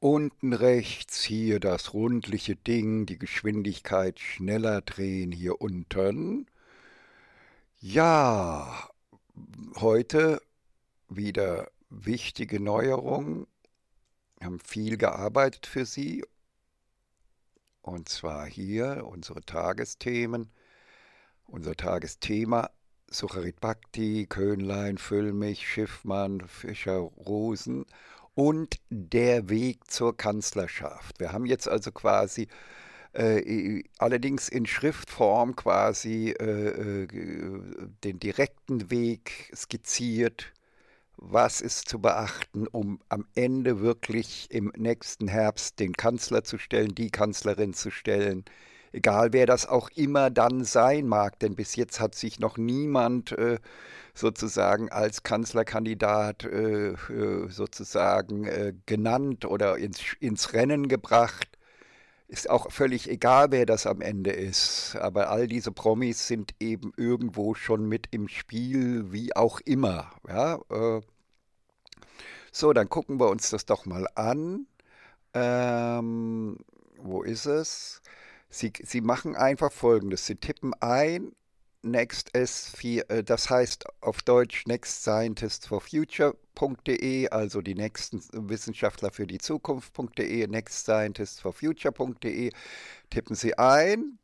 Unten rechts hier das rundliche Ding, die Geschwindigkeit schneller drehen hier unten. Ja, heute wieder wichtige Neuerungen. Wir haben viel gearbeitet für Sie. Und zwar hier unsere Tagesthemen, unser Tagesthema Sucharit Bhakti, Köhnlein, Füllmich, Schiffmann, Fischer, Rosen und der Weg zur Kanzlerschaft. Wir haben jetzt also quasi äh, allerdings in Schriftform quasi äh, äh den direkten Weg skizziert. Was ist zu beachten, um am Ende wirklich im nächsten Herbst den Kanzler zu stellen, die Kanzlerin zu stellen? egal wer das auch immer dann sein mag, denn bis jetzt hat sich noch niemand äh, sozusagen als Kanzlerkandidat äh, äh, sozusagen äh, genannt oder ins, ins Rennen gebracht. Ist auch völlig egal, wer das am Ende ist. Aber all diese Promis sind eben irgendwo schon mit im Spiel, wie auch immer. Ja, äh. so, dann gucken wir uns das doch mal an. Ähm, wo ist es? Sie, sie machen einfach Folgendes. Sie tippen ein Next S4, äh, das heißt auf Deutsch Next scientist for Future.de, also die nächsten Wissenschaftler für die Zukunft.de, Next scientist for Future.de. Tippen Sie ein,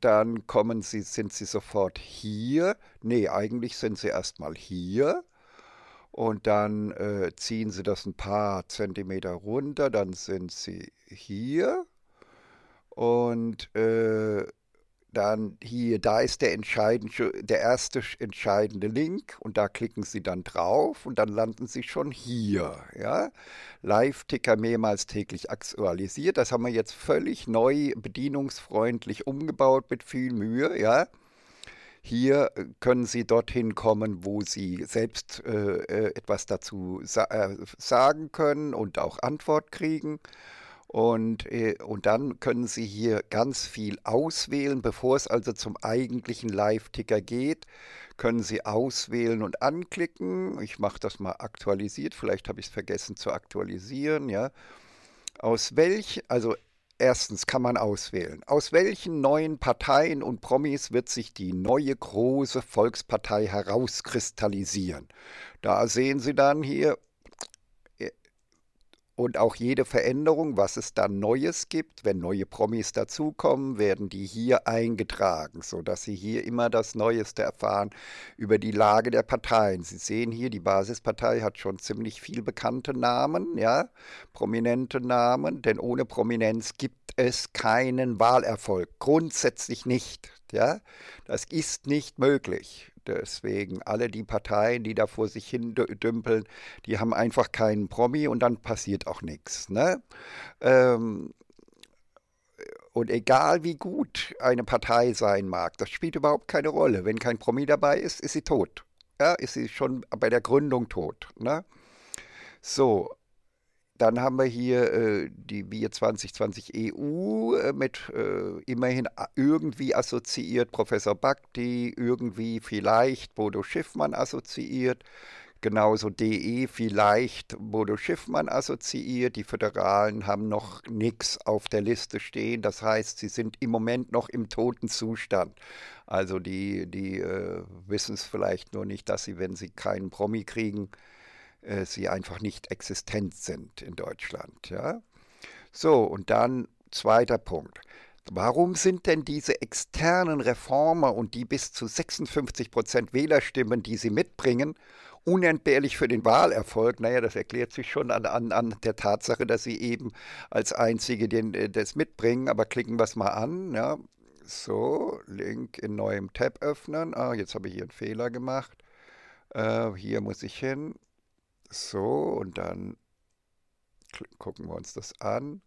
dann kommen Sie, sind Sie sofort hier. Nee, eigentlich sind Sie erstmal hier. Und dann äh, ziehen Sie das ein paar Zentimeter runter, dann sind Sie hier. Und äh, dann hier, da ist der, entscheidende, der erste entscheidende Link und da klicken Sie dann drauf und dann landen Sie schon hier. Ja? Live-Ticker mehrmals täglich aktualisiert. Das haben wir jetzt völlig neu, bedienungsfreundlich umgebaut mit viel Mühe. Ja? Hier äh, können Sie dorthin kommen, wo Sie selbst äh, äh, etwas dazu sa äh, sagen können und auch Antwort kriegen. Und, äh, und dann können Sie hier ganz viel auswählen. Bevor es also zum eigentlichen Live-Ticker geht, können Sie auswählen und anklicken. Ich mache das mal aktualisiert. Vielleicht habe ich es vergessen zu aktualisieren. Ja. Aus welch, also Erstens kann man auswählen, aus welchen neuen Parteien und Promis wird sich die neue große Volkspartei herauskristallisieren. Da sehen Sie dann hier und auch jede Veränderung, was es dann Neues gibt, wenn neue Promis dazukommen, werden die hier eingetragen, sodass Sie hier immer das Neueste erfahren über die Lage der Parteien. Sie sehen hier, die Basispartei hat schon ziemlich viel bekannte Namen, ja, prominente Namen, denn ohne Prominenz gibt es keinen Wahlerfolg. Grundsätzlich nicht, ja. Das ist nicht möglich deswegen alle die Parteien, die da vor sich hin dümpeln, die haben einfach keinen Promi und dann passiert auch nichts. Ne? Ähm, und egal wie gut eine Partei sein mag, das spielt überhaupt keine Rolle. Wenn kein Promi dabei ist, ist sie tot. Ja, ist sie schon bei der Gründung tot. Ne? So, dann haben wir hier äh, die Wir 2020 EU äh, mit äh, immerhin äh, irgendwie assoziiert Professor Bakti, irgendwie vielleicht Bodo Schiffmann assoziiert, genauso DE vielleicht Bodo Schiffmann assoziiert. Die Föderalen haben noch nichts auf der Liste stehen, das heißt, sie sind im Moment noch im toten Zustand. Also die, die äh, wissen es vielleicht nur nicht, dass sie, wenn sie keinen Promi kriegen, äh, sie einfach nicht existent sind in Deutschland. Ja? So, und dann zweiter Punkt. Warum sind denn diese externen Reformer und die bis zu 56 Prozent Wählerstimmen, die sie mitbringen, unentbehrlich für den Wahlerfolg? Naja, das erklärt sich schon an, an, an der Tatsache, dass sie eben als Einzige den, äh, das mitbringen. Aber klicken wir es mal an. Ja. So, Link in neuem Tab öffnen. Ah, jetzt habe ich hier einen Fehler gemacht. Äh, hier muss ich hin. So, und dann gucken wir uns das an.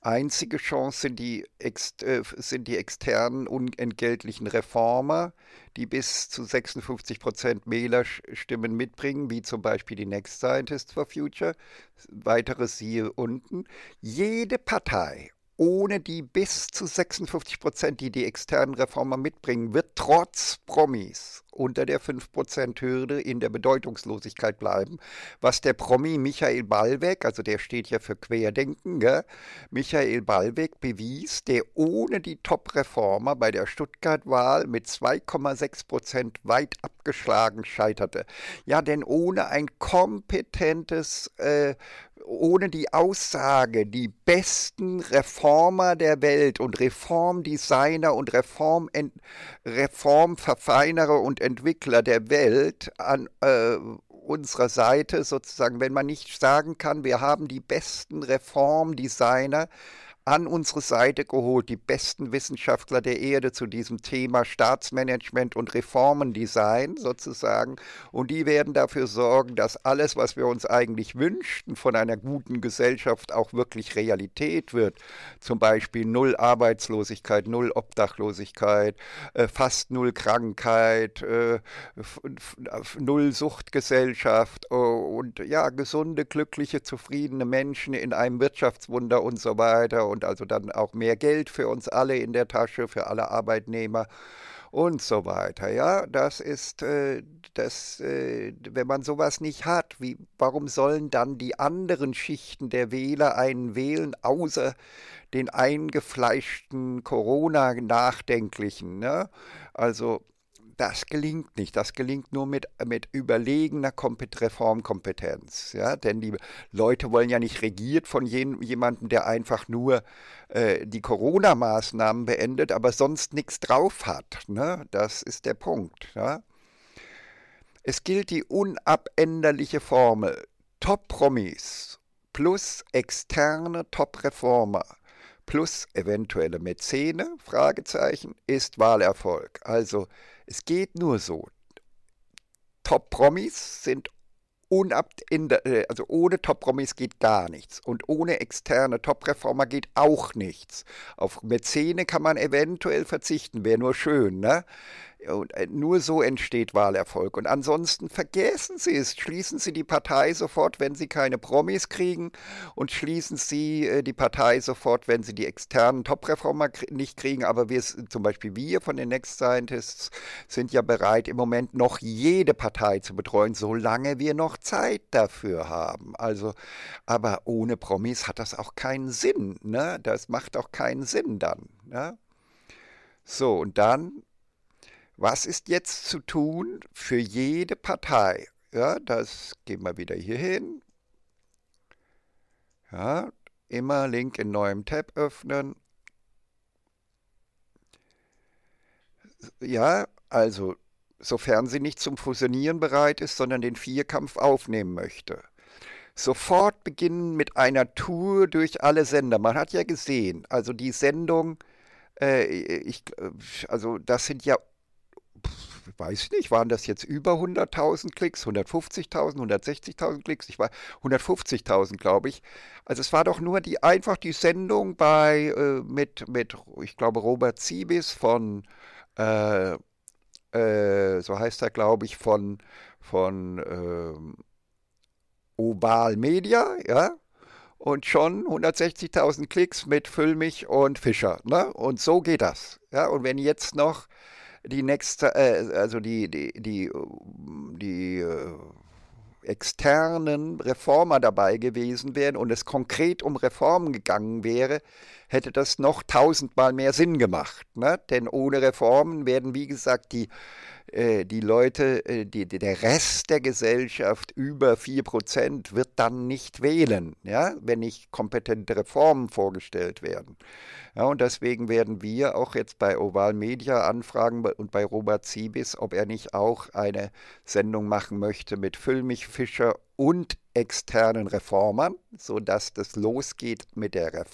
Einzige Chance sind die, äh, sind die externen unentgeltlichen Reformer, die bis zu 56 Prozent Wählerstimmen mitbringen, wie zum Beispiel die Next Scientist for Future. Weitere siehe unten. Jede Partei ohne die bis zu 56 Prozent, die die externen Reformer mitbringen, wird trotz Promis unter der 5%-Hürde Prozent in der Bedeutungslosigkeit bleiben. Was der Promi Michael Ballweg, also der steht ja für Querdenken, gell? Michael Ballweg bewies, der ohne die Top-Reformer bei der Stuttgart-Wahl mit 2,6% Prozent weit abgeschlagen scheiterte. Ja, denn ohne ein kompetentes äh, ohne die Aussage, die besten Reformer der Welt und Reformdesigner und Reform Reformverfeinerer und Entwickler der Welt an äh, unserer Seite sozusagen, wenn man nicht sagen kann, wir haben die besten Reformdesigner an unsere Seite geholt, die besten Wissenschaftler der Erde zu diesem Thema Staatsmanagement und Reformendesign sozusagen. Und die werden dafür sorgen, dass alles, was wir uns eigentlich wünschten von einer guten Gesellschaft, auch wirklich Realität wird. Zum Beispiel null Arbeitslosigkeit, null Obdachlosigkeit, äh, fast null Krankheit, äh, null Suchtgesellschaft äh, und ja, gesunde, glückliche, zufriedene Menschen in einem Wirtschaftswunder und so weiter und also dann auch mehr Geld für uns alle in der Tasche, für alle Arbeitnehmer und so weiter. Ja, das ist, äh, das, äh, wenn man sowas nicht hat, wie, warum sollen dann die anderen Schichten der Wähler einen wählen, außer den eingefleischten Corona-Nachdenklichen? Ne? Also das gelingt nicht. Das gelingt nur mit, mit überlegener Reformkompetenz. Ja? Denn die Leute wollen ja nicht regiert von jemandem, der einfach nur äh, die Corona-Maßnahmen beendet, aber sonst nichts drauf hat. Ne? Das ist der Punkt. Ja? Es gilt die unabänderliche Formel. Top-Promis plus externe Top-Reformer plus eventuelle Mäzene, Fragezeichen, ist Wahlerfolg. Also es geht nur so. Top-Promis sind der, äh, also ohne Top-Promis geht gar nichts. Und ohne externe Top-Reformer geht auch nichts. Auf Mäzene kann man eventuell verzichten, wäre nur schön. Ne? Und äh, nur so entsteht Wahlerfolg. Und ansonsten vergessen Sie es. Schließen Sie die Partei sofort, wenn Sie keine Promis kriegen. Und schließen Sie äh, die Partei sofort, wenn Sie die externen Top-Reformer nicht kriegen. Aber wir, zum Beispiel wir von den Next Scientists, sind ja bereit, im Moment noch jede Partei zu betreuen, solange wir noch Zeit dafür haben. Also, aber ohne Promis hat das auch keinen Sinn. Ne? Das macht auch keinen Sinn dann. Ne? So, und dann was ist jetzt zu tun für jede Partei? Ja, das gehen wir wieder hier hin. Ja, immer Link in neuem Tab öffnen. Ja, also sofern sie nicht zum Fusionieren bereit ist, sondern den Vierkampf aufnehmen möchte. Sofort beginnen mit einer Tour durch alle Sender. Man hat ja gesehen, also die Sendung, äh, ich, äh, also das sind ja weiß nicht, waren das jetzt über 100.000 Klicks, 150.000, 160.000 Klicks, ich war 150.000, glaube ich. Also es war doch nur die einfach die Sendung bei äh, mit mit ich glaube Robert Siebis von äh, äh, so heißt er glaube ich von von ähm, Oval Media, ja, und schon 160.000 Klicks mit Füllmich und Fischer. Ne? Und so geht das. Ja? Und wenn jetzt noch die nächste, äh, also die, die, die, die äh, externen Reformer dabei gewesen wären und es konkret um Reformen gegangen wäre, hätte das noch tausendmal mehr Sinn gemacht. Ne? Denn ohne Reformen werden, wie gesagt, die äh, die Leute, äh, die, der Rest der Gesellschaft über 4% wird dann nicht wählen, ja, wenn nicht kompetente Reformen vorgestellt werden. Ja, und deswegen werden wir auch jetzt bei Oval Media anfragen und bei Robert Siebis, ob er nicht auch eine Sendung machen möchte mit Füllmich Fischer und externen Reformern, sodass das losgeht mit, der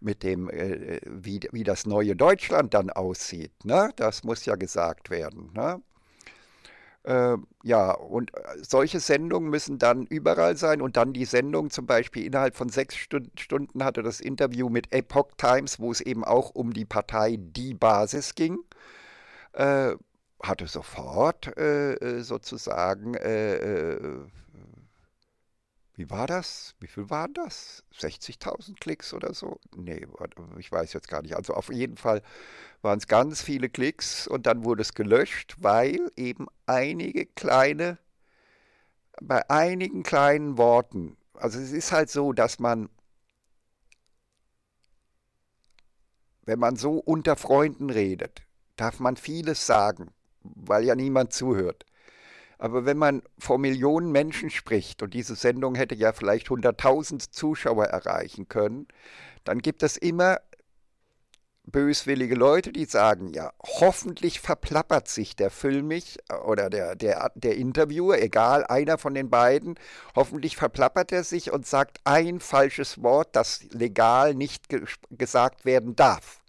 mit dem, äh, wie, wie das neue Deutschland dann aussieht. Ne? Das muss ja gesagt werden. Ne? Äh, ja, und äh, solche Sendungen müssen dann überall sein und dann die Sendung zum Beispiel innerhalb von sechs Stund Stunden hatte das Interview mit Epoch Times, wo es eben auch um die Partei Die Basis ging. Äh, hatte sofort äh, äh, sozusagen wie war das? Wie viel waren das? 60.000 Klicks oder so? Nee, ich weiß jetzt gar nicht. Also auf jeden Fall waren es ganz viele Klicks und dann wurde es gelöscht, weil eben einige kleine, bei einigen kleinen Worten, also es ist halt so, dass man, wenn man so unter Freunden redet, darf man vieles sagen, weil ja niemand zuhört. Aber wenn man vor Millionen Menschen spricht, und diese Sendung hätte ja vielleicht 100.000 Zuschauer erreichen können, dann gibt es immer böswillige Leute, die sagen, ja, hoffentlich verplappert sich der Füllmich äh, oder der, der, der Interviewer, egal, einer von den beiden, hoffentlich verplappert er sich und sagt ein falsches Wort, das legal nicht ge gesagt werden darf.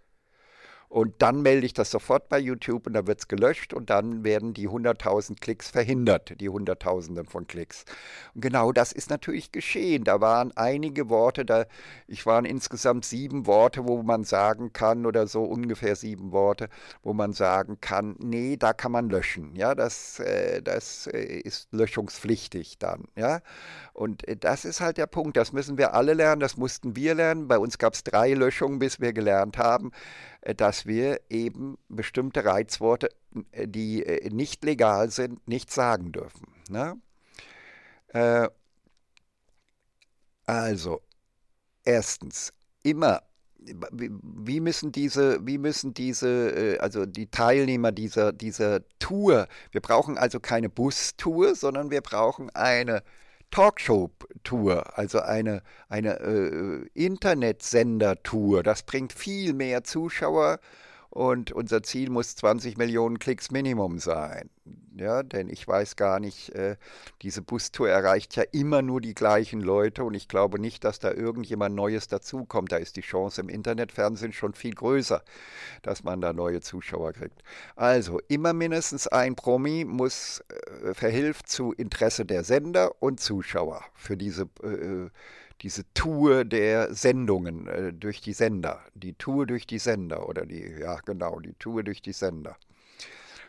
Und dann melde ich das sofort bei YouTube und dann wird es gelöscht und dann werden die 100.000 Klicks verhindert, die Hunderttausenden von Klicks. Und genau das ist natürlich geschehen. Da waren einige Worte, da, ich waren insgesamt sieben Worte, wo man sagen kann, oder so ungefähr sieben Worte, wo man sagen kann, nee, da kann man löschen. Ja, das, äh, das äh, ist löschungspflichtig dann. Ja, und äh, das ist halt der Punkt. Das müssen wir alle lernen, das mussten wir lernen. Bei uns gab es drei Löschungen, bis wir gelernt haben. Äh, dass wir eben bestimmte Reizworte, äh, die äh, nicht legal sind, nicht sagen dürfen. Ne? Also, erstens, immer, wie müssen diese, wie müssen diese, also die Teilnehmer dieser, dieser Tour, wir brauchen also keine Bustour, sondern wir brauchen eine Talkshow-Tour, also eine, eine äh, Internetsender-Tour. Das bringt viel mehr Zuschauer und unser Ziel muss 20 Millionen Klicks Minimum sein. Ja, denn ich weiß gar nicht, äh, diese Bustour erreicht ja immer nur die gleichen Leute und ich glaube nicht, dass da irgendjemand Neues dazukommt. Da ist die Chance im Internetfernsehen schon viel größer, dass man da neue Zuschauer kriegt. Also immer mindestens ein Promi muss äh, verhilft zu Interesse der Sender und Zuschauer für diese äh, äh diese Tour der Sendungen äh, durch die Sender, die Tour durch die Sender oder die, ja genau, die Tour durch die Sender.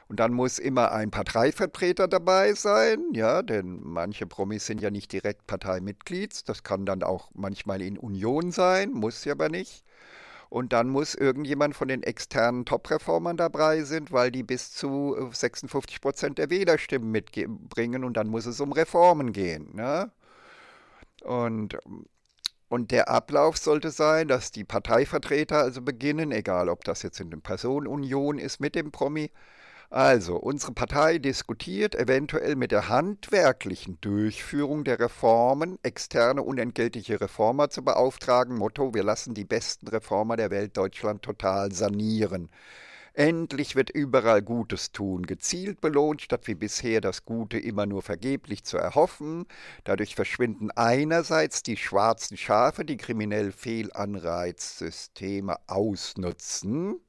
Und dann muss immer ein Parteivertreter dabei sein, ja, denn manche Promis sind ja nicht direkt Parteimitglied. Das kann dann auch manchmal in Union sein, muss ja aber nicht. Und dann muss irgendjemand von den externen Top-Reformern dabei sein, weil die bis zu 56 äh, Prozent der Wählerstimmen mitbringen und dann muss es um Reformen gehen. Ne? Und, und der Ablauf sollte sein, dass die Parteivertreter also beginnen, egal ob das jetzt in der Personenunion ist mit dem Promi, also, unsere Partei diskutiert eventuell mit der handwerklichen Durchführung der Reformen externe unentgeltliche Reformer zu beauftragen. Motto, wir lassen die besten Reformer der Welt Deutschland total sanieren. Endlich wird überall Gutes tun, gezielt belohnt, statt wie bisher das Gute immer nur vergeblich zu erhoffen. Dadurch verschwinden einerseits die schwarzen Schafe, die kriminell Fehlanreizsysteme ausnutzen,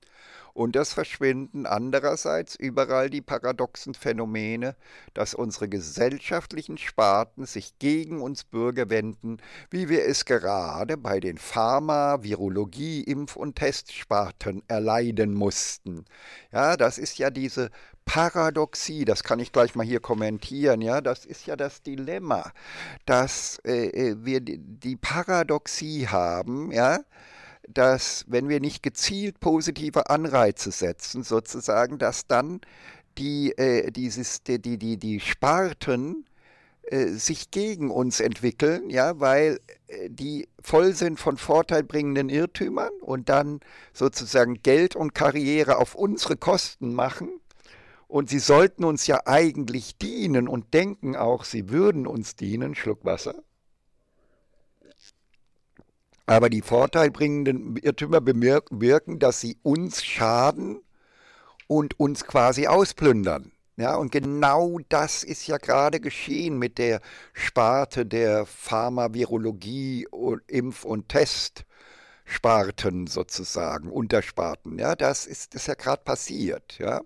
und das verschwinden andererseits überall die paradoxen Phänomene, dass unsere gesellschaftlichen Sparten sich gegen uns Bürger wenden, wie wir es gerade bei den Pharma-, Virologie-, Impf- und Testsparten erleiden mussten. Ja, das ist ja diese Paradoxie, das kann ich gleich mal hier kommentieren, ja, das ist ja das Dilemma, dass äh, äh wir die Paradoxie haben, ja, dass wenn wir nicht gezielt positive Anreize setzen, sozusagen, dass dann die, äh, dieses, die, die, die, die Sparten äh, sich gegen uns entwickeln, ja, weil äh, die voll sind von vorteilbringenden Irrtümern und dann sozusagen Geld und Karriere auf unsere Kosten machen. Und sie sollten uns ja eigentlich dienen und denken auch, sie würden uns dienen, Schluck Wasser. Aber die vorteilbringenden Irrtümer bewirken, dass sie uns schaden und uns quasi ausplündern. Ja, und genau das ist ja gerade geschehen mit der Sparte der Pharma-Virologie und Impf- und Testsparten sozusagen, Untersparten. Ja, das ist, ist ja gerade passiert. Ja.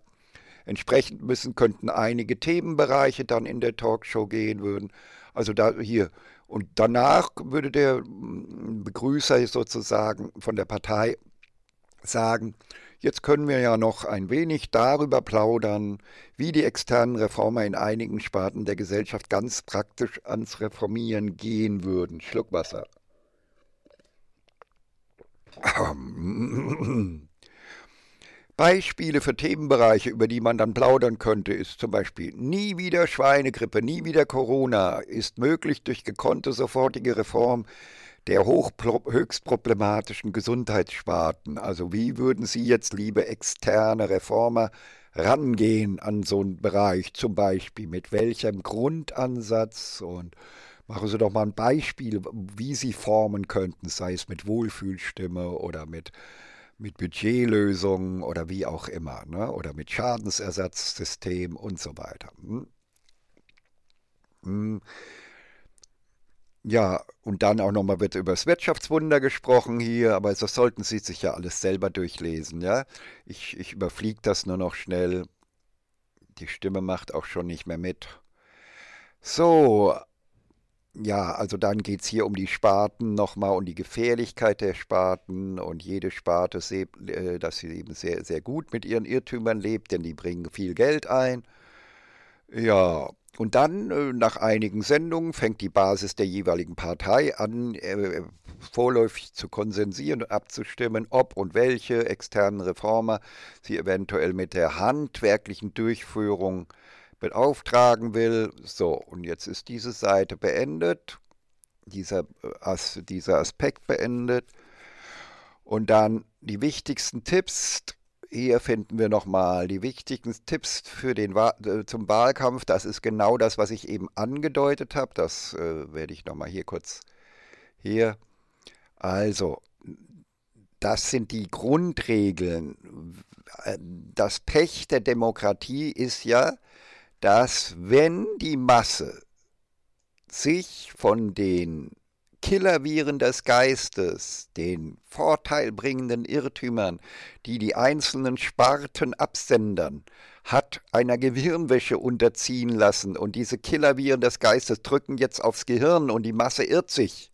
Entsprechend müssen, könnten einige Themenbereiche dann in der Talkshow gehen würden. Also da hier und danach würde der mm, Begrüßer sozusagen von der Partei sagen, jetzt können wir ja noch ein wenig darüber plaudern, wie die externen Reformer in einigen Sparten der Gesellschaft ganz praktisch ans Reformieren gehen würden. Schluck Wasser. Ähm. Beispiele für Themenbereiche, über die man dann plaudern könnte, ist zum Beispiel nie wieder Schweinegrippe, nie wieder Corona ist möglich durch gekonnte sofortige Reform der höchst problematischen Gesundheitssparten. Also wie würden Sie jetzt, liebe externe Reformer, rangehen an so einen Bereich, zum Beispiel mit welchem Grundansatz und Machen Sie doch mal ein Beispiel, wie Sie formen könnten, sei es mit Wohlfühlstimme oder mit mit Budgetlösungen oder wie auch immer, ne? oder mit Schadensersatzsystem und so weiter. Hm? Hm. Ja, und dann auch nochmal wird über das Wirtschaftswunder gesprochen hier, aber das sollten Sie sich ja alles selber durchlesen, ja. Ich, ich überfliege das nur noch schnell. Die Stimme macht auch schon nicht mehr mit. So, ja, also dann geht es hier um die Sparten nochmal und um die Gefährlichkeit der Sparten und jede Sparte, äh, dass sie eben sehr, sehr gut mit ihren Irrtümern lebt, denn die bringen viel Geld ein. Ja, und dann, äh, nach einigen Sendungen, fängt die Basis der jeweiligen Partei an, äh, vorläufig zu konsensieren und abzustimmen, ob und welche externen Reformer sie eventuell mit der handwerklichen Durchführung beauftragen will. So, und jetzt ist diese Seite beendet, dieser, äh, As dieser Aspekt beendet. Und dann die wichtigsten Tipps. Hier finden wir nochmal die wichtigsten Tipps für den äh, zum Wahlkampf. Das ist genau das, was ich eben angedeutet habe. Das äh, werde ich nochmal hier kurz hier. Also, das sind die Grundregeln. Äh, das Pech der Demokratie ist ja, dass wenn die Masse sich von den Killerviren des Geistes, den vorteilbringenden Irrtümern, die die einzelnen Sparten absendern, hat einer Gehirnwäsche unterziehen lassen und diese Killerviren des Geistes drücken jetzt aufs Gehirn und die Masse irrt sich,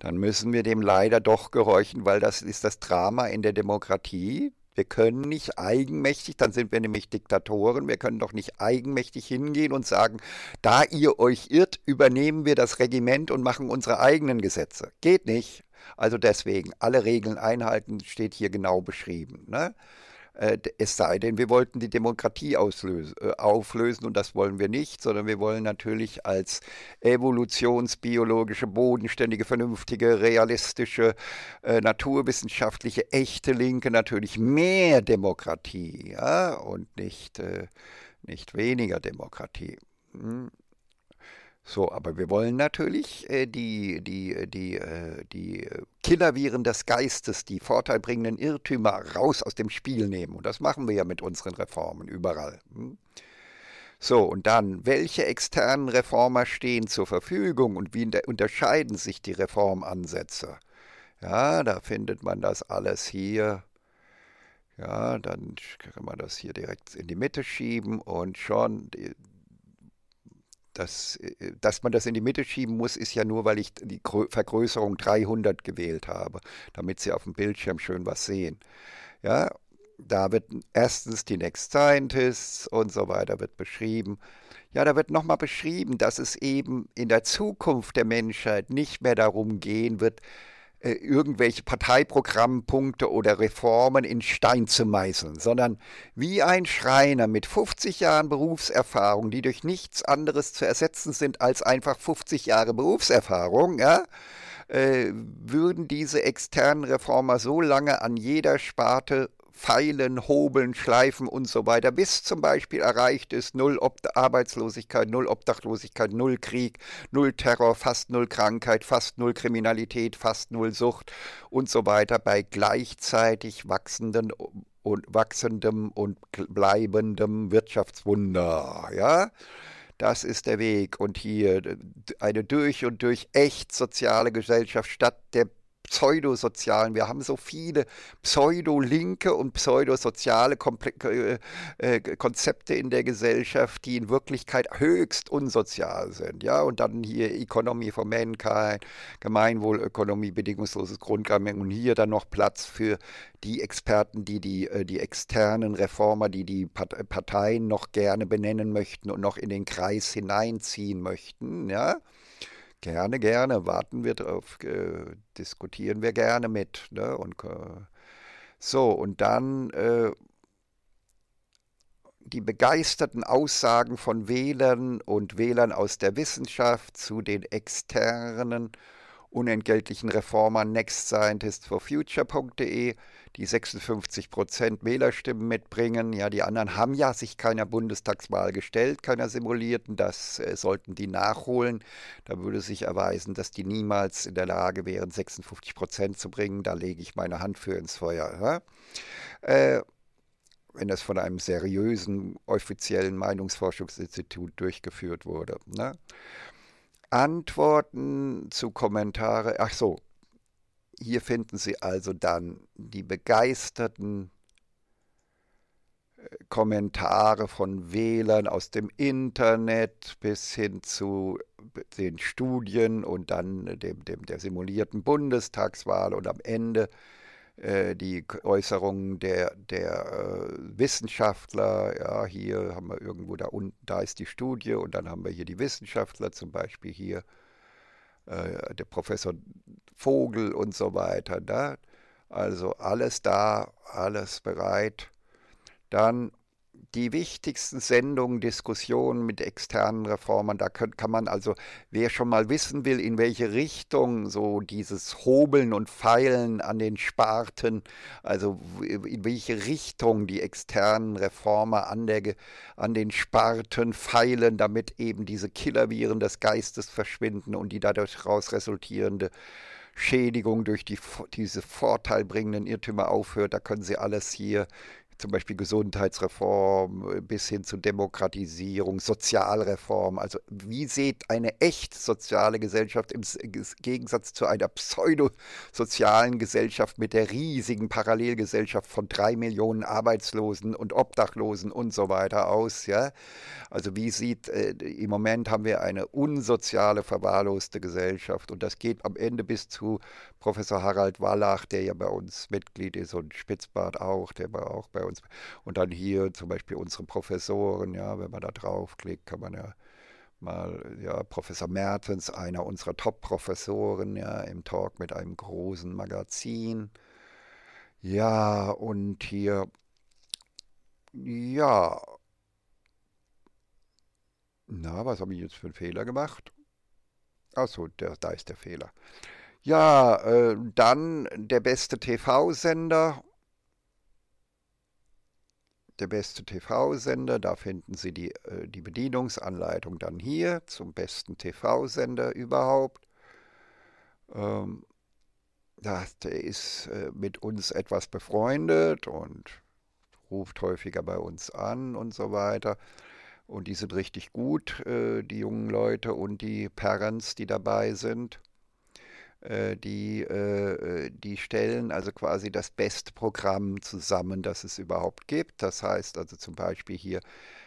dann müssen wir dem leider doch gehorchen, weil das ist das Drama in der Demokratie, wir können nicht eigenmächtig, dann sind wir nämlich Diktatoren, wir können doch nicht eigenmächtig hingehen und sagen, da ihr euch irrt, übernehmen wir das Regiment und machen unsere eigenen Gesetze. Geht nicht. Also deswegen, alle Regeln einhalten, steht hier genau beschrieben. Ne? Äh, es sei denn, wir wollten die Demokratie äh, auflösen und das wollen wir nicht, sondern wir wollen natürlich als evolutionsbiologische, bodenständige, vernünftige, realistische, äh, naturwissenschaftliche, echte Linke natürlich mehr Demokratie ja? und nicht, nicht weniger Demokratie. Hm. So, aber wir wollen natürlich äh, die, die, äh, die, äh, die Killerviren des Geistes, die vorteilbringenden Irrtümer raus aus dem Spiel nehmen. Und das machen wir ja mit unseren Reformen überall. Hm? So, und dann, welche externen Reformer stehen zur Verfügung und wie unterscheiden sich die Reformansätze? Ja, da findet man das alles hier. Ja, dann kann man das hier direkt in die Mitte schieben und schon das, äh, dass man das in die Mitte schieben muss, ist ja nur, weil ich die Vergrößerung 300 gewählt habe, damit Sie auf dem Bildschirm schön was sehen. Ja, da wird erstens die Next Scientists und so weiter wird beschrieben. Ja, da wird nochmal beschrieben, dass es eben in der Zukunft der Menschheit nicht mehr darum gehen wird, äh, irgendwelche Parteiprogrammpunkte oder Reformen in Stein zu meißeln, sondern wie ein Schreiner mit 50 Jahren Berufserfahrung, die durch nichts anderes zu ersetzen sind als einfach 50 Jahre Berufserfahrung, ja, äh, würden diese externen Reformer so lange an jeder Sparte Feilen, Hobeln, Schleifen und so weiter, bis zum Beispiel erreicht ist null Ob Arbeitslosigkeit, null Obdachlosigkeit, null Krieg, null Terror, fast null Krankheit, fast null Kriminalität, fast null Sucht und so weiter bei gleichzeitig wachsenden und wachsendem und bleibendem Wirtschaftswunder, ja? Das ist der Weg. Und hier eine durch und durch echt soziale Gesellschaft statt der Pseudosozialen. Wir haben so viele Pseudo-linke und pseudosoziale Komple äh, äh, Konzepte in der Gesellschaft, die in Wirklichkeit höchst unsozial sind. Ja, und dann hier Economy for Mankind, Gemeinwohlökonomie, bedingungsloses Grundgaben und hier dann noch Platz für die Experten, die die, äh, die externen Reformer, die die Parteien noch gerne benennen möchten und noch in den Kreis hineinziehen möchten. Ja? Gerne, gerne, warten wir drauf, äh, diskutieren wir gerne mit. Ne? Und, äh, so, und dann äh, die begeisterten Aussagen von Wählern und Wählern aus der Wissenschaft zu den externen unentgeltlichen Reformer nextscientistforfuture.de, die 56 Prozent Wählerstimmen mitbringen. Ja, die anderen haben ja sich keiner Bundestagswahl gestellt, keiner simulierten. Das äh, sollten die nachholen. Da würde sich erweisen, dass die niemals in der Lage wären, 56 Prozent zu bringen. Da lege ich meine Hand für ins Feuer. Ja? Äh, wenn das von einem seriösen, offiziellen Meinungsforschungsinstitut durchgeführt wurde. Ne? Antworten zu Kommentare. Ach so, hier finden Sie also dann die begeisterten äh, Kommentare von Wählern aus dem Internet bis hin zu äh, den Studien und dann äh, dem, dem der simulierten Bundestagswahl und am Ende äh, die Äußerungen der, der äh, Wissenschaftler, ja, hier haben wir irgendwo da unten, da ist die Studie und dann haben wir hier die Wissenschaftler, zum Beispiel hier äh, der Professor Vogel und so weiter. Ne? Also alles da, alles bereit. Dann die wichtigsten Sendungen, Diskussionen mit externen Reformern. Da kann, kann man also, wer schon mal wissen will, in welche Richtung so dieses Hobeln und Feilen an den Sparten, also in welche Richtung die externen Reformer an, der, an den Sparten feilen, damit eben diese Killerviren des Geistes verschwinden und die dadurch daraus resultierende Schädigung durch die, diese vorteilbringenden Irrtümer aufhört. Da können Sie alles hier zum Beispiel Gesundheitsreform äh, bis hin zu Demokratisierung, Sozialreform. Also wie sieht eine echt soziale Gesellschaft im Gegensatz zu einer pseudosozialen Gesellschaft mit der riesigen Parallelgesellschaft von drei Millionen Arbeitslosen und Obdachlosen und so weiter aus? Ja? Also wie sieht, äh, im Moment haben wir eine unsoziale, verwahrloste Gesellschaft und das geht am Ende bis zu Professor Harald Wallach, der ja bei uns Mitglied ist und Spitzbart auch, der war auch bei uns uns. Und dann hier zum Beispiel unsere Professoren, ja, wenn man da draufklickt, kann man ja mal ja, Professor Mertens, einer unserer Top-Professoren, ja, im Talk mit einem großen Magazin. Ja, und hier, ja, na, was habe ich jetzt für einen Fehler gemacht? Achso, da ist der Fehler. Ja, äh, dann der beste TV-Sender der beste TV-Sender. Da finden Sie die, äh, die Bedienungsanleitung dann hier zum besten TV-Sender überhaupt. Ähm, der ist äh, mit uns etwas befreundet und ruft häufiger bei uns an und so weiter. Und die sind richtig gut, äh, die jungen Leute und die Parents, die dabei sind. Äh, die, äh, äh, die stellen also quasi das Bestprogramm zusammen, das es überhaupt gibt. Das heißt also zum Beispiel hier,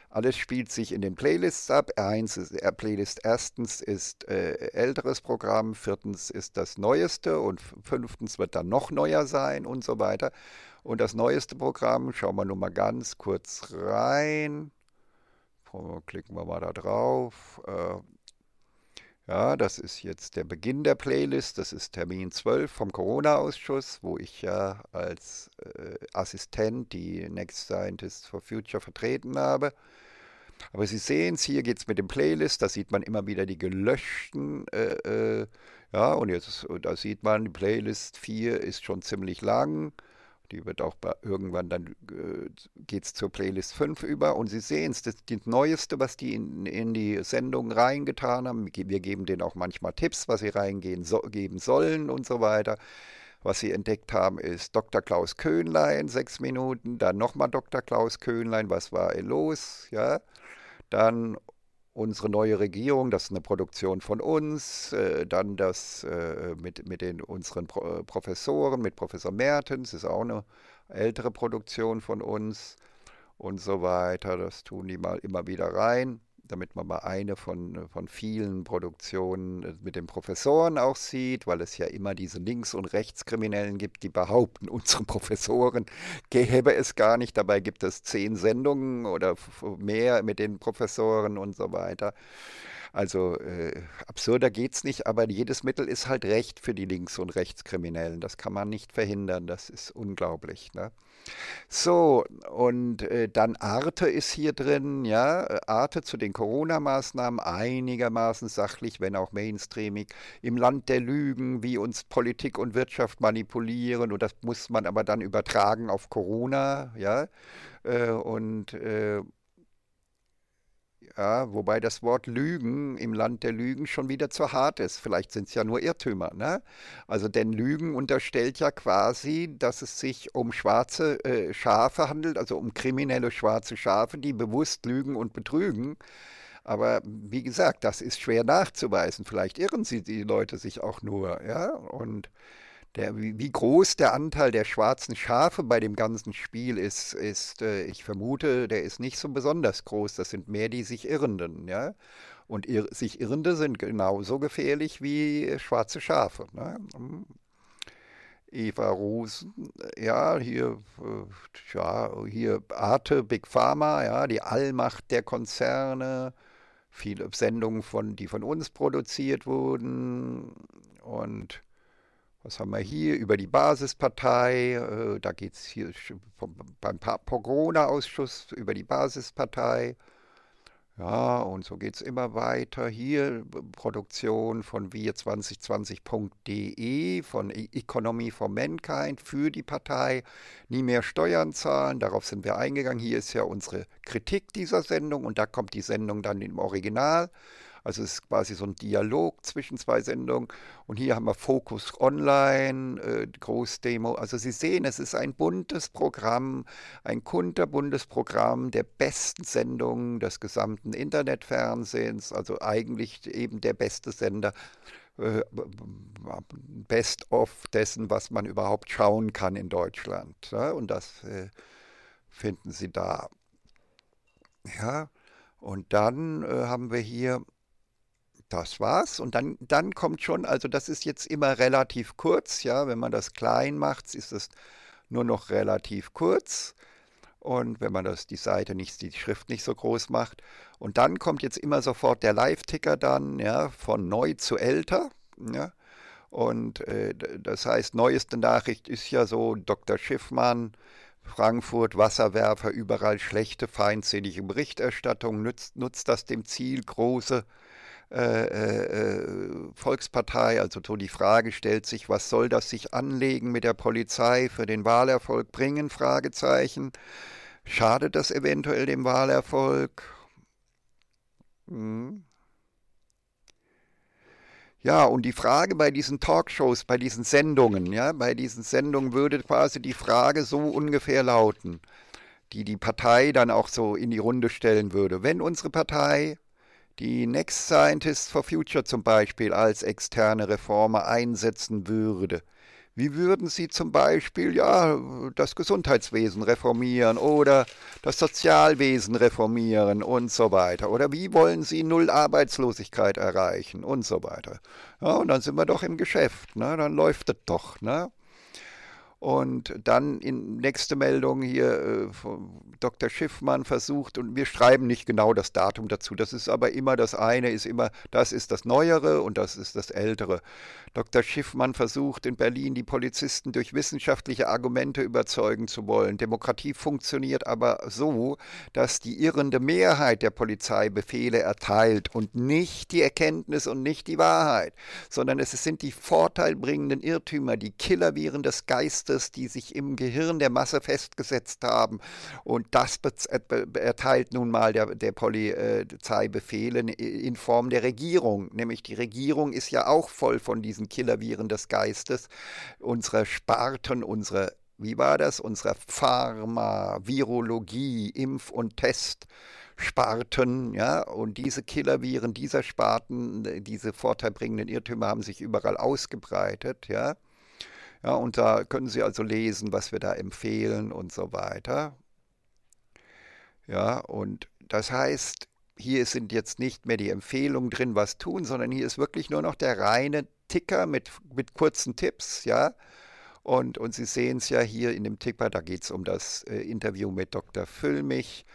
alles spielt sich in den Playlists ab. Eins ist, Playlist erstens ist äh, älteres Programm, viertens ist das neueste und fünftens wird dann noch neuer sein und so weiter. Und das neueste Programm, schauen wir nur mal ganz kurz rein. Klicken wir mal da drauf. Ja, das ist jetzt der Beginn der Playlist. Das ist Termin 12 vom Corona-Ausschuss, wo ich ja als äh, Assistent die Next Scientists for Future vertreten habe. Aber Sie sehen es, hier geht es mit dem Playlist, da sieht man immer wieder die gelöschten. Äh, äh, ja, und jetzt, da sieht man, die Playlist 4 ist schon ziemlich lang. Die wird auch bei, irgendwann, dann äh, geht es zur Playlist 5 über und Sie sehen es, das, das Neueste, was die in, in, die Sendung reingetan haben. Wir geben denen auch manchmal Tipps, was sie reingehen so, geben sollen und so weiter. Was sie entdeckt haben, ist Dr. Klaus Köhnlein, sechs Minuten, dann nochmal Dr. Klaus Köhnlein, was war los, ja. Dann unsere neue Regierung, das ist eine Produktion von uns, äh, dann das äh, mit, mit den unseren Pro äh, Professoren, mit Professor Mertens, ist auch eine ältere Produktion von uns und so weiter. Das tun die mal immer wieder rein damit man mal eine von, von vielen Produktionen äh, mit den Professoren auch sieht, weil es ja immer diese Links- und Rechtskriminellen gibt, die behaupten, unsere Professoren gäbe es gar nicht. Dabei gibt es zehn Sendungen oder mehr mit den Professoren und so weiter. Also äh, absurder geht's nicht, aber jedes Mittel ist halt Recht für die Links- und Rechtskriminellen. Das kann man nicht verhindern. Das ist unglaublich. Ne? So, und äh, dann Arte ist hier drin, ja. Arte zu den Corona-Maßnahmen einigermaßen sachlich, wenn auch mainstreamig. Im Land der Lügen, wie uns Politik und Wirtschaft manipulieren. Und das muss man aber dann übertragen auf Corona, ja. Äh, und äh, ja, äh, wobei das Wort Lügen im Land der Lügen schon wieder zu hart ist. Vielleicht sind es ja nur Irrtümer. Ne? Also denn Lügen unterstellt ja quasi, dass es sich um schwarze äh, Schafe handelt, also um kriminelle schwarze Schafe, die bewusst lügen und betrügen. Aber wie gesagt, das ist schwer nachzuweisen. Vielleicht irren sie die Leute sich auch nur. Ja? Und der, wie groß der Anteil der schwarzen Schafe bei dem ganzen Spiel ist, ist, äh, ich vermute, der ist nicht so besonders groß. Das sind mehr die sich Irrenden, ja. Und ir sich Irrende sind genauso gefährlich wie schwarze Schafe. Ne? Mhm. Eva Rosen, ja, hier, äh, ja, hier Arte, Big Pharma, ja, die Allmacht der Konzerne, viele Sendungen von, die von uns produziert wurden und was haben wir hier, über die Basispartei, äh, da geht es hier beim pogona ausschuss über die Basispartei. Ja, und so geht es immer weiter. Hier Produktion von wir2020.de, von Economy for Mankind für die Partei. Nie mehr Steuern zahlen, darauf sind wir eingegangen. Hier ist ja unsere Kritik dieser Sendung und da kommt die Sendung dann im Original. Also es ist quasi so ein Dialog zwischen zwei Sendungen. Und hier haben wir Focus Online, äh, Großdemo. Also Sie sehen, es ist ein buntes Programm, ein kunterbuntes Programm der besten Sendungen des gesamten Internetfernsehens. Also eigentlich eben der beste Sender. Äh, best of dessen, was man überhaupt schauen kann in Deutschland. Ja? Und das äh, finden Sie da. Ja, und dann äh, haben wir hier das war's. Und dann, dann kommt schon, also das ist jetzt immer relativ kurz, ja, wenn man das klein macht, ist es nur noch relativ kurz. Und wenn man das, die Seite nicht, die Schrift nicht so groß macht. Und dann kommt jetzt immer sofort der Live-Ticker dann, ja, von neu zu älter, ja. Und äh, das heißt, neueste Nachricht ist ja so, Dr. Schiffmann, Frankfurt, Wasserwerfer, überall schlechte, feindselige Berichterstattung, nutzt, nutzt das dem Ziel, große äh, äh, äh, Volkspartei, also so die Frage stellt sich, was soll das sich anlegen mit der Polizei für den Wahlerfolg bringen? Fragezeichen. Schadet das eventuell dem Wahlerfolg? Hm. Ja, und die Frage bei diesen Talkshows, bei diesen Sendungen, ja, bei diesen Sendungen würde quasi die Frage so ungefähr lauten, die die Partei dann auch so in die Runde stellen würde. Wenn unsere Partei die Next Scientists for Future zum Beispiel als externe Reformer einsetzen würde. Wie würden Sie zum Beispiel ja das Gesundheitswesen reformieren oder das Sozialwesen reformieren und so weiter? Oder wie wollen Sie null Arbeitslosigkeit erreichen und so weiter? Ja, und dann sind wir doch im Geschäft, ne? Dann läuft es doch, ne? Und dann in nächste Meldung hier äh, Dr. Schiffmann versucht, und wir schreiben nicht genau das Datum dazu. Das ist aber immer das eine, ist immer, das ist das Neuere und das ist das Ältere. Dr. Schiffmann versucht in Berlin die Polizisten durch wissenschaftliche Argumente überzeugen zu wollen. Demokratie funktioniert aber so, dass die irrende Mehrheit der Polizei Befehle erteilt und nicht die Erkenntnis und nicht die Wahrheit, sondern es sind die vorteilbringenden Irrtümer, die Killerviren des Geistes, Geistes, die sich im Gehirn der Masse festgesetzt haben. Und das äh, erteilt nun mal der, der Polizei Befehle in Form der Regierung. Nämlich die Regierung ist ja auch voll von diesen Killerviren des Geistes. Unsere Sparten, unsere wie war das, unsere Pharma, Virologie, Impf- und Testsparten, ja, und diese Killerviren dieser Sparten, äh, diese vorteilbringenden Irrtümer haben sich überall ausgebreitet, ja. Ja, und da können Sie also lesen, was wir da empfehlen und so weiter. Ja, und das heißt, hier sind jetzt nicht mehr die Empfehlungen drin, was tun, sondern hier ist wirklich nur noch der reine Ticker mit, mit kurzen Tipps, ja. Und, und Sie sehen es ja hier in dem Ticker, da geht es um das äh, Interview mit Dr. Füllmich.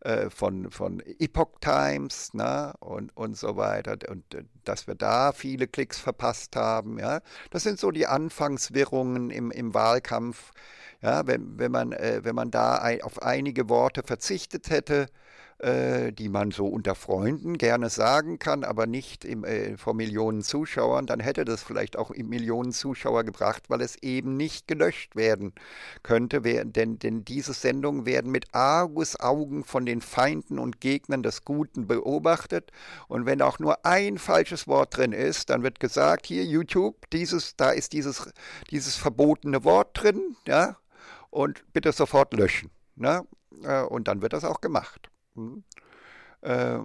Äh, von, von Epoch Times ne? und, und so weiter. Und äh, dass wir da viele Klicks verpasst haben. Ja? Das sind so die Anfangswirrungen im, im Wahlkampf. Ja? Wenn, wenn, man, äh, wenn man da ein, auf einige Worte verzichtet hätte, äh, die man so unter Freunden gerne sagen kann, aber nicht im, äh, vor Millionen Zuschauern, dann hätte das vielleicht auch Millionen Zuschauer gebracht, weil es eben nicht gelöscht werden könnte, wer, denn, denn diese Sendungen werden mit Argusaugen von den Feinden und Gegnern des Guten beobachtet und wenn auch nur ein falsches Wort drin ist, dann wird gesagt, hier YouTube, dieses, da ist dieses, dieses verbotene Wort drin, ja, und bitte sofort löschen. Ne? Äh, und dann wird das auch gemacht. Hm? Äh,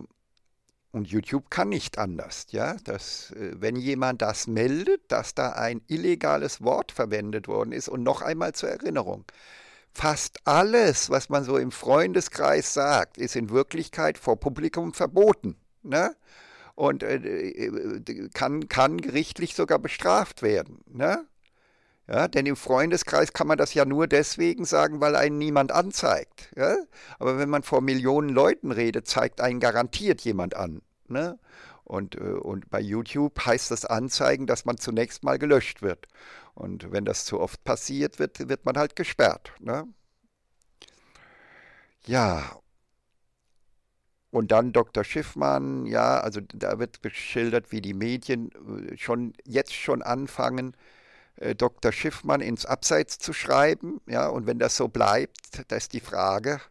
und YouTube kann nicht anders, ja. Dass, äh, wenn jemand das meldet, dass da ein illegales Wort verwendet worden ist, und noch einmal zur Erinnerung, fast alles, was man so im Freundeskreis sagt, ist in Wirklichkeit vor Publikum verboten. Ne? Und äh, äh kann, kann gerichtlich sogar bestraft werden. Ne? Ja, denn im Freundeskreis kann man das ja nur deswegen sagen, weil einen niemand anzeigt. Ja? Aber wenn man vor Millionen Leuten redet, zeigt einen garantiert jemand an. Ne? Und, äh, und bei YouTube heißt das Anzeigen, dass man zunächst mal gelöscht wird. Und wenn das zu oft passiert, wird, wird man halt gesperrt. Ne? Ja. Und dann Dr. Schiffmann, ja, also da wird geschildert, wie die Medien äh, schon jetzt schon anfangen, äh, Dr. Schiffmann ins Abseits zu schreiben. Ja, und wenn das so bleibt, da ist die Frage,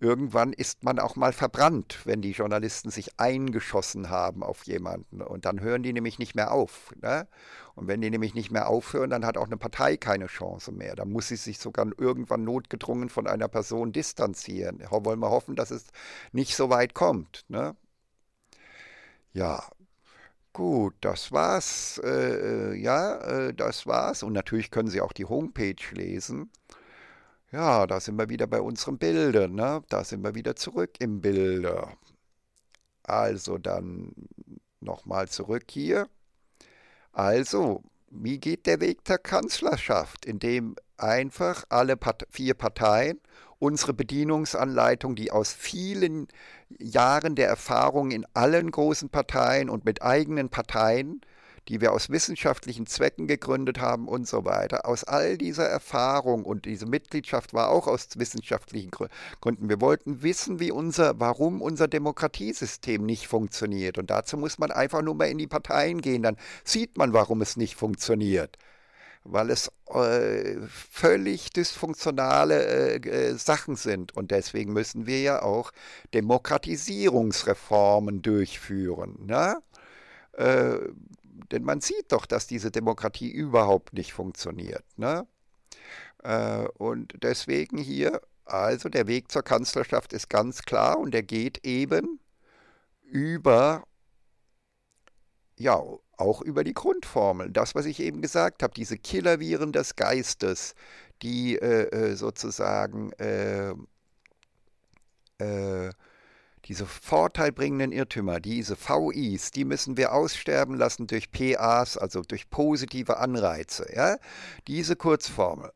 irgendwann ist man auch mal verbrannt, wenn die Journalisten sich eingeschossen haben auf jemanden. Und dann hören die nämlich nicht mehr auf. Ne? Und wenn die nämlich nicht mehr aufhören, dann hat auch eine Partei keine Chance mehr. Dann muss sie sich sogar irgendwann notgedrungen von einer Person distanzieren. Wollen wir hoffen, dass es nicht so weit kommt. Ne? Ja, Gut, das war's. Äh, äh, ja, äh, das war's. Und natürlich können Sie auch die Homepage lesen. Ja, da sind wir wieder bei unserem Bilder. Ne? Da sind wir wieder zurück im Bilder. Also dann nochmal zurück hier. Also, wie geht der Weg der Kanzlerschaft? Indem einfach alle Part vier Parteien unsere Bedienungsanleitung, die aus vielen Jahren der Erfahrung in allen großen Parteien und mit eigenen Parteien, die wir aus wissenschaftlichen Zwecken gegründet haben und so weiter, aus all dieser Erfahrung und diese Mitgliedschaft war auch aus wissenschaftlichen Gründen. Wir wollten wissen, wie unser, warum unser Demokratiesystem nicht funktioniert. Und dazu muss man einfach nur mal in die Parteien gehen, dann sieht man, warum es nicht funktioniert weil es äh, völlig dysfunktionale äh, äh, Sachen sind. Und deswegen müssen wir ja auch Demokratisierungsreformen durchführen. Ne? Äh, denn man sieht doch, dass diese Demokratie überhaupt nicht funktioniert. Ne? Äh, und deswegen hier, also der Weg zur Kanzlerschaft ist ganz klar und der geht eben über, ja, auch über die Grundformel. Das, was ich eben gesagt habe, diese Killerviren des Geistes, die äh, äh sozusagen äh, äh, diese vorteilbringenden Irrtümer, diese VIs, die müssen wir aussterben lassen durch PAs, also durch positive Anreize. Ja? Diese Kurzformel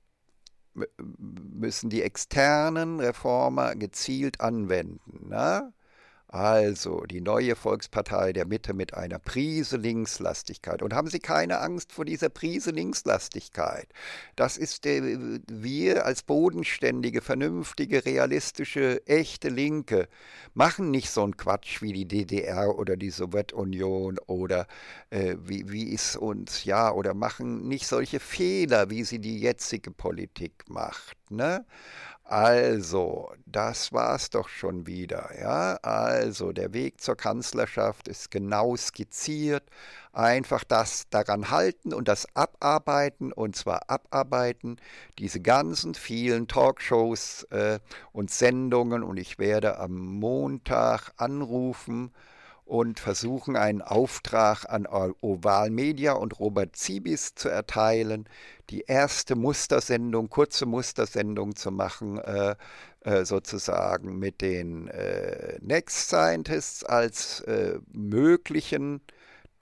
müssen die externen Reformer gezielt anwenden. Na? Also die neue Volkspartei der Mitte mit einer Prise Linkslastigkeit. Und haben Sie keine Angst vor dieser Prise Linkslastigkeit? Das ist äh, wir als bodenständige, vernünftige, realistische, echte Linke machen nicht so einen Quatsch wie die DDR oder die Sowjetunion oder äh, wie, wie es uns ja oder machen nicht solche Fehler, wie sie die jetzige Politik macht. Ne? Also, das war's doch schon wieder, ja? Also, der Weg zur Kanzlerschaft ist genau skizziert. Einfach das daran halten und das abarbeiten und zwar abarbeiten diese ganzen vielen Talkshows äh, und Sendungen und ich werde am Montag anrufen und versuchen einen Auftrag an Oval Media und Robert Zibis zu erteilen, die erste Mustersendung, kurze Mustersendung zu machen, äh, äh, sozusagen mit den äh, Next Scientists als äh, möglichen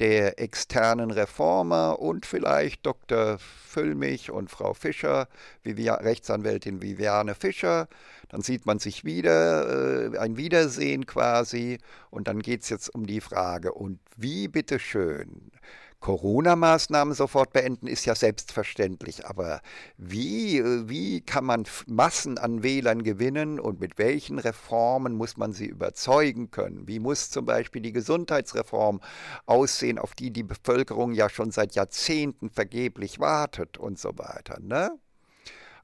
der externen Reformer und vielleicht Dr. Füllmich und Frau Fischer, Vivia Rechtsanwältin Viviane Fischer. Dann sieht man sich wieder, äh, ein Wiedersehen quasi. Und dann geht es jetzt um die Frage, und wie bitteschön Corona-Maßnahmen sofort beenden, ist ja selbstverständlich. Aber wie, äh, wie kann man Massen an Wählern gewinnen und mit welchen Reformen muss man sie überzeugen können? Wie muss zum Beispiel die Gesundheitsreform aussehen, auf die die Bevölkerung ja schon seit Jahrzehnten vergeblich wartet und so weiter? Ne?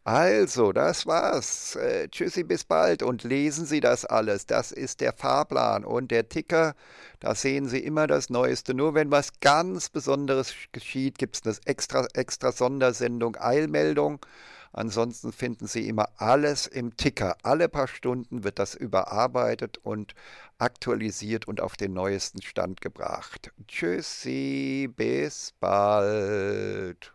Also, das war's. Äh, tschüssi, bis bald und lesen Sie das alles. Das ist der Fahrplan und der Ticker. Da sehen Sie immer das Neueste. Nur wenn was ganz Besonderes geschieht, gibt es eine extra, extra Sondersendung, Eilmeldung. Ansonsten finden Sie immer alles im Ticker. Alle paar Stunden wird das überarbeitet und aktualisiert und auf den neuesten Stand gebracht. Tschüssi, bis bald.